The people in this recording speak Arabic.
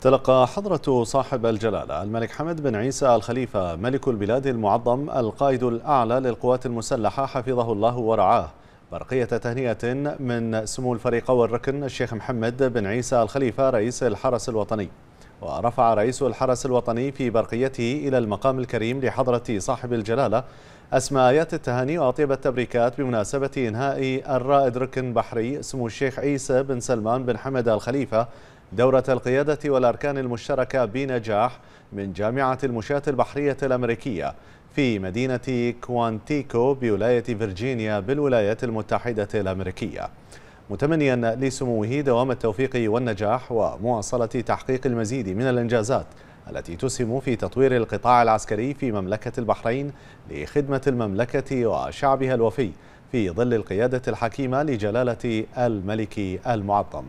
تلقى حضرة صاحب الجلالة الملك حمد بن عيسى الخليفة ملك البلاد المعظم القائد الأعلى للقوات المسلحة حفظه الله ورعاه برقية تهنئة من سمو الفريق والركن الشيخ محمد بن عيسى الخليفة رئيس الحرس الوطني ورفع رئيس الحرس الوطني في برقيته إلى المقام الكريم لحضرة صاحب الجلالة أسماء آيات التهاني وأطيب التبريكات بمناسبة إنهاء الرائد ركن بحري سمو الشيخ عيسى بن سلمان بن حمد الخليفة دورة القيادة والأركان المشتركة بنجاح من جامعة المشاة البحرية الأمريكية في مدينة كوانتيكو بولاية فرجينيا بالولايات المتحدة الأمريكية متمنيا لسموه دوام التوفيق والنجاح ومواصلة تحقيق المزيد من الإنجازات التي تسهم في تطوير القطاع العسكري في مملكة البحرين لخدمة المملكة وشعبها الوفي في ظل القيادة الحكيمة لجلالة الملك المعظم